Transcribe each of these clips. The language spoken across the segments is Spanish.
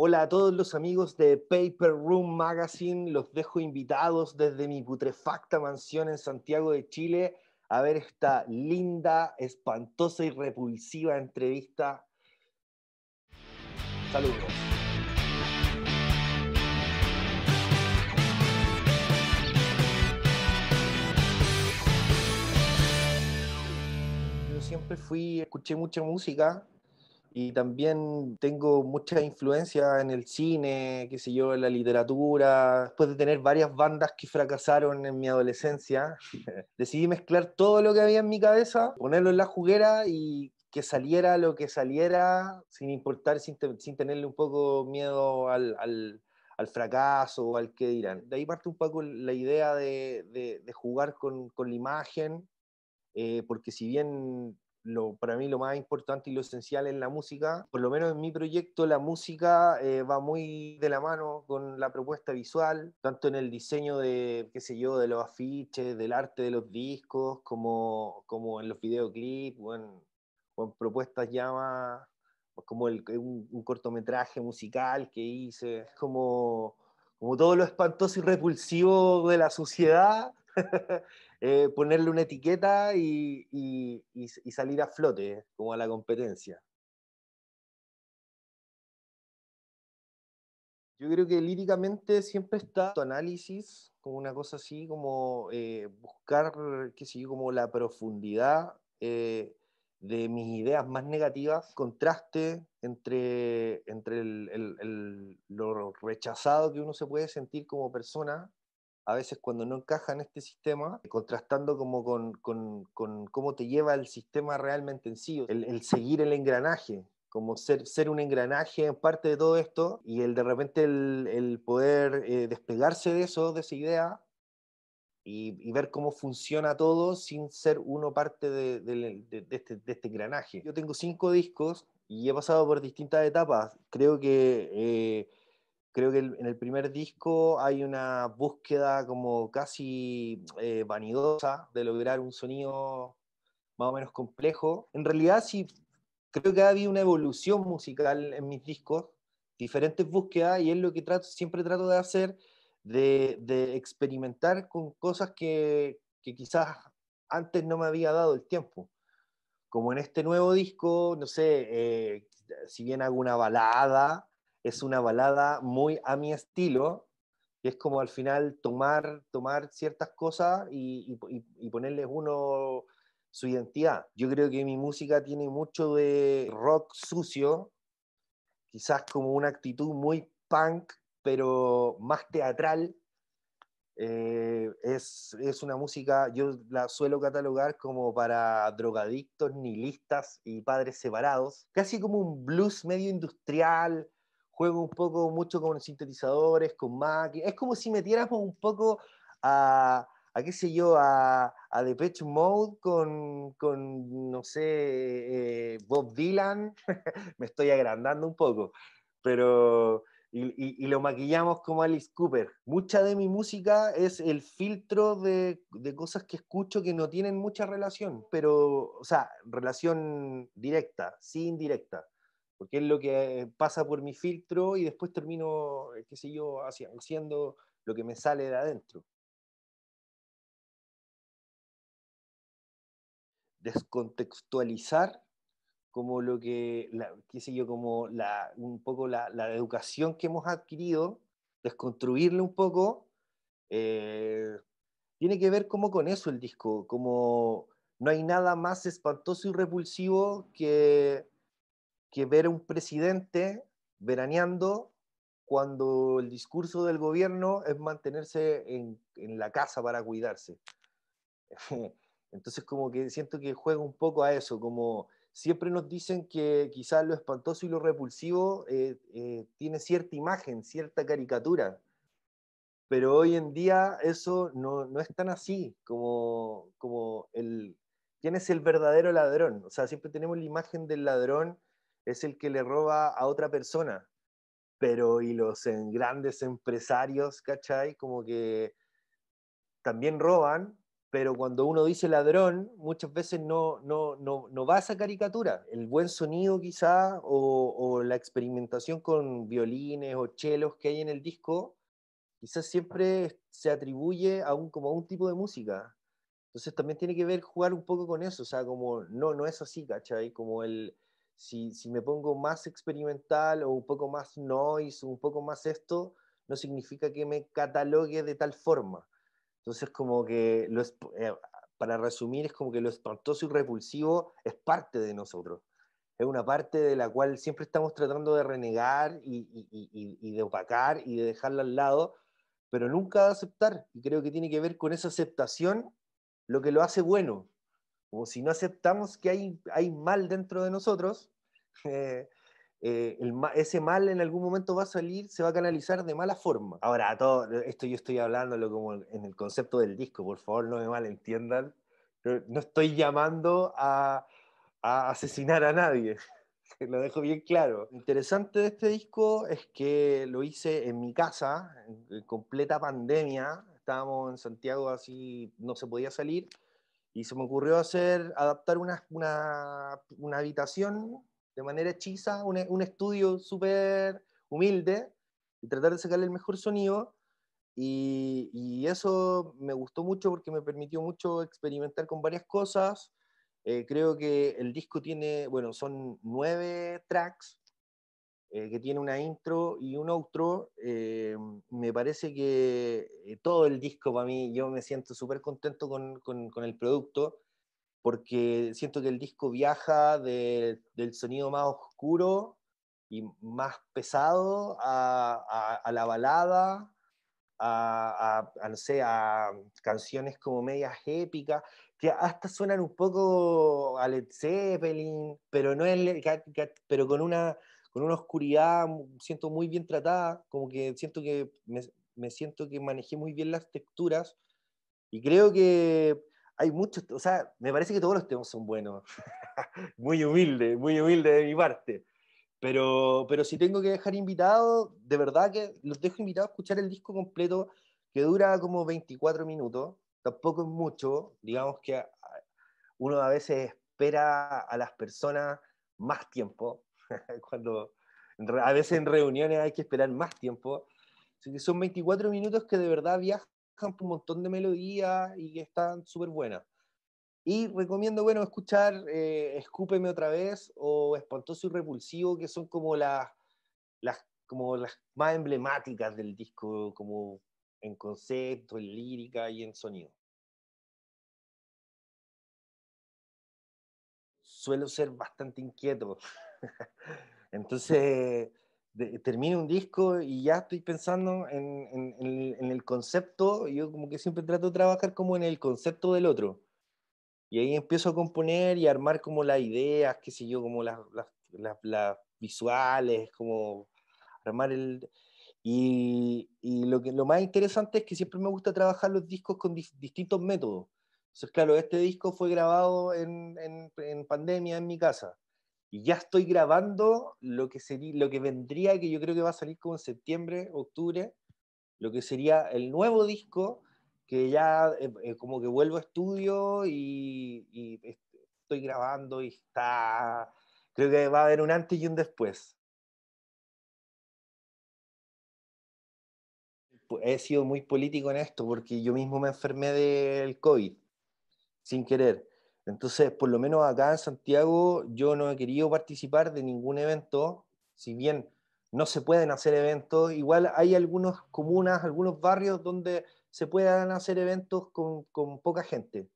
Hola a todos los amigos de Paper Room Magazine. Los dejo invitados desde mi putrefacta mansión en Santiago de Chile a ver esta linda, espantosa y repulsiva entrevista. Saludos. Yo siempre fui, escuché mucha música y también tengo mucha influencia en el cine, qué sé yo, en la literatura. Después de tener varias bandas que fracasaron en mi adolescencia, decidí mezclar todo lo que había en mi cabeza, ponerlo en la juguera y que saliera lo que saliera, sin importar, sin, tenerle un poco miedo al, al, al fracaso o al qué dirán. De ahí parte un poco la idea de, de, jugar con, con la imagen, eh, porque si bien lo, para mí lo más importante y lo esencial es la música, por lo menos en mi proyecto, la música eh, va muy de la mano con la propuesta visual, tanto en el diseño de, qué sé yo, de los afiches, del arte de los discos, como, como en los videoclips, o en, propuestas ya como un, cortometraje musical que hice, como, como todo lo espantoso y repulsivo de la sociedad, Eh, ponerle una etiqueta y, salir a flote, como a la competencia. Yo creo que líricamente siempre está tu análisis, como una cosa así, como eh, buscar, qué sé como la profundidad eh, de mis ideas más negativas, contraste entre, entre lo rechazado que uno se puede sentir como persona a veces cuando no encaja en este sistema, contrastando como con, con, cómo te lleva el sistema realmente en sí, el, seguir el engranaje, como ser, ser un engranaje en parte de todo esto y el de repente el, poder eh, despegarse de eso, de esa idea y, ver cómo funciona todo sin ser uno parte este, de, este, engranaje. Yo tengo cinco discos y he pasado por distintas etapas. Creo que eh, creo que en el primer disco hay una búsqueda como casi eh, vanidosa de lograr un sonido más o menos complejo. En realidad sí, creo que ha habido una evolución musical en mis discos, diferentes búsquedas, y es lo que trato, siempre trato de hacer, de, experimentar con cosas que, quizás antes no me había dado el tiempo. Como en este nuevo disco, no sé, eh, si bien hago una balada, es una balada muy a mi estilo, que es como al final tomar, tomar ciertas cosas y, ponerles uno su identidad. Yo creo que mi música tiene mucho de rock sucio, quizás como una actitud muy punk, pero más teatral. Eh, es, es, una música, yo la suelo catalogar como para drogadictos, nihilistas y padres separados, casi como un blues medio industrial, juego un poco mucho con sintetizadores, con máquinas. Es como si metiéramos un poco a, qué sé yo, a, a Depeche Mode con, con no sé, eh, Bob Dylan. Me estoy agrandando un poco, pero. Y, lo maquillamos como Alice Cooper. Mucha de mi música es el filtro de, de, cosas que escucho que no tienen mucha relación, pero, o sea, relación directa, sí indirecta porque es lo que eh, pasa por mi filtro y después termino, eh, qué sé yo, haciendo lo que me sale de adentro. Descontextualizar como lo que, qué sé yo, como un poco la, educación que hemos adquirido, desconstruirle un poco, eh, tiene que ver como con eso el disco, como no hay nada más espantoso y repulsivo que que ver a un presidente veraneando cuando el discurso del gobierno es mantenerse en, la casa para cuidarse. Entonces como que siento que juega un poco a eso, como siempre nos dicen que quizás lo espantoso y lo repulsivo eh, eh, tiene cierta imagen, cierta caricatura, pero hoy en día eso no, no es tan así como, como el, quién es el verdadero ladrón. O sea, siempre tenemos la imagen del ladrón es el que le roba a otra persona. Pero y los en grandes empresarios, ¿cachai? Como que también roban, pero cuando uno dice ladrón, muchas veces no, no, no, va a esa caricatura. El buen sonido quizá o, la experimentación con violines o chelos que hay en el disco, quizás siempre se atribuye a un, como a un tipo de música. Entonces también tiene que ver jugar un poco con eso, o sea, como no, no es así, ¿cachai? Como el, si, me pongo más experimental o un poco más noise, un poco más esto, no significa que me catalogue de tal forma. Entonces, como que eh, para resumir, es como que lo espantoso y repulsivo es parte de nosotros. Es una parte de la cual siempre estamos tratando de renegar y, y de opacar y de dejarla al lado, pero nunca de aceptar. Y creo que tiene que ver con esa aceptación lo que lo hace bueno, o si no aceptamos que hay, mal dentro de nosotros, eh, eh, ese mal en algún momento va a salir, se va a canalizar de mala forma. Ahora, todo esto yo estoy hablándolo como en el concepto del disco, por favor no me malentiendan. No estoy llamando a, a asesinar a nadie, lo dejo bien claro. Lo interesante de este disco es que lo hice en mi casa, en completa pandemia, estábamos en Santiago así, no se podía salir y se me ocurrió hacer, adaptar una, una, una habitación de manera hechiza, un, un estudio súper humilde y tratar de sacarle el mejor sonido. Y, eso me gustó mucho porque me permitió mucho experimentar con varias cosas. Eh, creo que el disco tiene, bueno, son nueve tracks eh, que tiene una intro y un outro. Eh, me parece que eh, todo el disco para mí, yo me siento súper contento con, con, el producto, porque siento que el disco viaja del sonido más oscuro y más pesado a, la balada, a, a, no sé, a canciones como medias épicas, que hasta suenan un poco a Led Zeppelin, pero, no es, pero con una con una oscuridad, siento muy bien tratada, como que siento que me, siento que manejé muy bien las texturas y creo que hay muchos, o sea, me parece que todos los temas son buenos. muy humilde, muy humilde de mi parte. Pero, pero si tengo que dejar invitados, de verdad que los dejo invitados a escuchar el disco completo, que dura como 24 minutos, tampoco es mucho, digamos que ah, uno a veces espera a las personas más tiempo, cuando a veces en reuniones hay que esperar más tiempo. Así que son 24 minutos que de verdad viajan por un montón de melodías y que están súper buenas. Y recomiendo, bueno, escuchar eh, Escúpeme otra vez o Espantoso y Repulsivo, que son como las, las, como las más emblemáticas del disco, como en concepto, en lírica y en sonido. Suelo ser bastante inquieto. Entonces, termino un disco y ya estoy pensando en, el concepto, yo como que siempre trato de trabajar como en el concepto del otro. Y ahí empiezo a componer y armar como las ideas, qué sé yo, como las, visuales, como armar el... Y, lo, que, lo más interesante es que siempre me gusta trabajar los discos con distintos métodos. Entonces, claro, este disco fue grabado en, pandemia en mi casa. Y ya estoy grabando lo que, sería, lo que vendría, que yo creo que va a salir como en septiembre, octubre, lo que sería el nuevo disco, que ya eh, eh, como que vuelvo a estudio y, y, estoy grabando y está... Creo que va a haber un antes y un después. He sido muy político en esto porque yo mismo me enfermé del COVID, sin querer. Entonces, por lo menos acá en Santiago, yo no he querido participar de ningún evento, si bien no se pueden hacer eventos, igual hay algunas comunas, algunos barrios donde se puedan hacer eventos con, poca gente.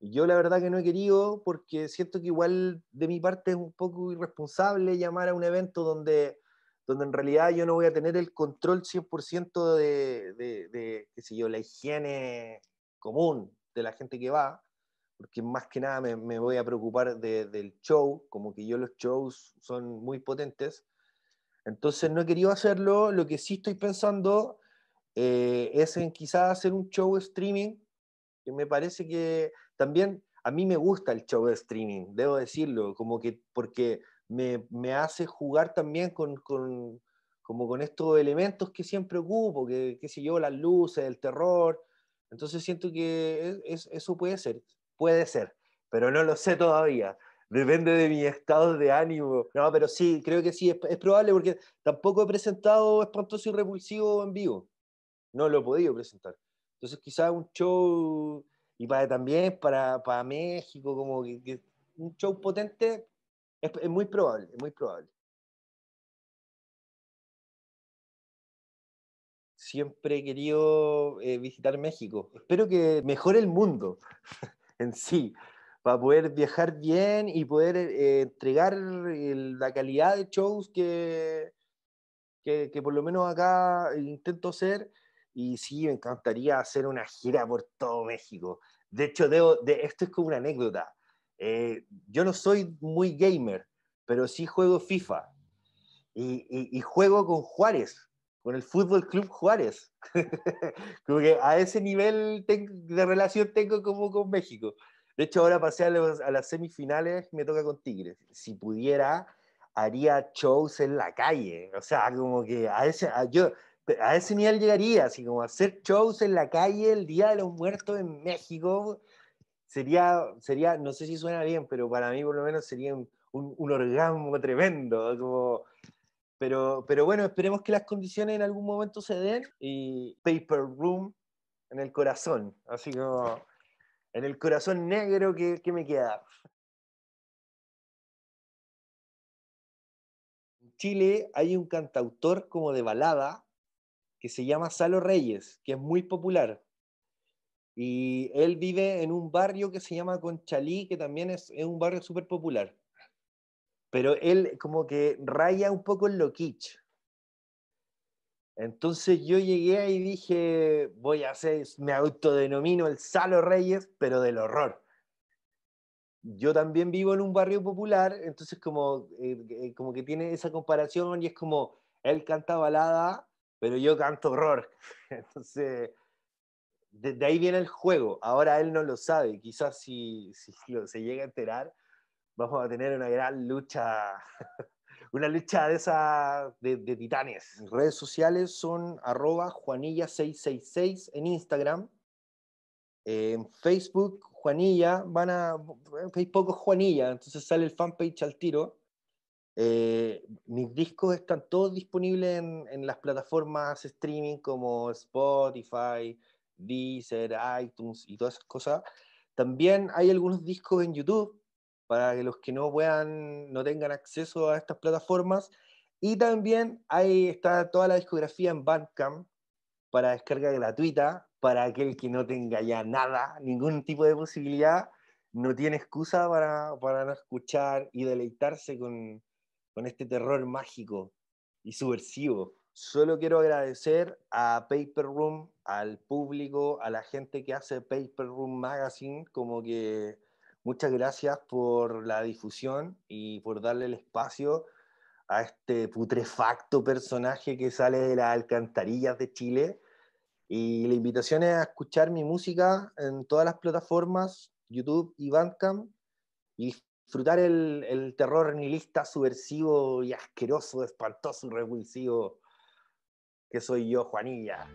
Yo la verdad que no he querido porque siento que igual de mi parte es un poco irresponsable llamar a un evento donde, donde en realidad yo no voy a tener el control 100% de, de yo, la higiene común de la gente que va porque más que nada me, voy a preocupar del show, como que yo los shows son muy potentes. Entonces no he querido hacerlo, lo que sí estoy pensando eh, es en quizás hacer un show streaming, que me parece que también a mí me gusta el show streaming, debo decirlo, como que porque me, me hace jugar también con, con, como con estos elementos que siempre ocupo, que, sé yo, las luces, el terror. Entonces siento que eso puede ser. Puede ser, pero no lo sé todavía. Depende de mi estado de ánimo. No, pero sí, creo que sí, es, probable porque tampoco he presentado Espantoso y Repulsivo en vivo. No lo he podido presentar. Entonces quizás un show, y también para, para México, como un show potente, es, muy probable, es muy probable. siempre he querido eh, visitar México. Espero que mejore el mundo. en sí, para poder viajar bien y poder eh, entregar la calidad de shows que, que, por lo menos acá intento hacer. Y sí, me encantaría hacer una gira por todo México. De hecho, de, esto es como una anécdota. Eh, yo no soy muy gamer, pero sí juego FIFA. y, juego con Juárez con el Fútbol Club Juárez. como que a ese nivel de relación tengo como con México. De hecho, ahora pasé a, las semifinales, me toca con Tigres. Si pudiera, haría shows en la calle. O sea, como que a ese, yo, a ese nivel llegaría, así como hacer shows en la calle el Día de los Muertos en México. Sería, sería no sé si suena bien, pero para mí por lo menos sería un, orgasmo tremendo. Como, pero, bueno, esperemos que las condiciones en algún momento se den y Paper Room en el corazón, así como en el corazón negro que, me queda. En Chile hay un cantautor como de balada que se llama Salo Reyes, que es muy popular. Y él vive en un barrio que se llama Conchalí, que también es, es un barrio súper popular pero él como que raya un poco en lo kitsch. Entonces yo llegué ahí y dije, voy a hacer, me autodenomino el Salo Reyes, pero del horror. Yo también vivo en un barrio popular, entonces como, eh, eh, como que tiene esa comparación y es como, él canta balada, pero yo canto horror. Entonces, desde ahí viene el juego. Ahora él no lo sabe, quizás si, se llega a enterar, vamos a tener una gran lucha, una lucha de esa de, de titanes. Redes sociales son arroba juanilla666 en Instagram. Eh, en Facebook, Juanilla, van a. Facebook Juanilla, entonces sale el fanpage al tiro. Eh, mis discos están todos disponibles en, en, las plataformas streaming como Spotify, Deezer, iTunes y todas esas cosas. También hay algunos discos en YouTube para que los que no puedan, no tengan acceso a estas plataformas. Y también ahí está toda la discografía en Bandcamp para descarga gratuita, para aquel que no tenga ya nada, ningún tipo de posibilidad, no tiene excusa para, no escuchar y deleitarse con este terror mágico y subversivo. Solo quiero agradecer a Paper Room, al público, a la gente que hace Paper Room Magazine, como que Muchas gracias por la difusión y por darle el espacio a este putrefacto personaje que sale de las alcantarillas de Chile. Y la invitación es a escuchar mi música en todas las plataformas, YouTube y Bandcamp, y disfrutar el, terror nihilista, subversivo y asqueroso, espantoso y revulsivo que soy yo, Juanilla.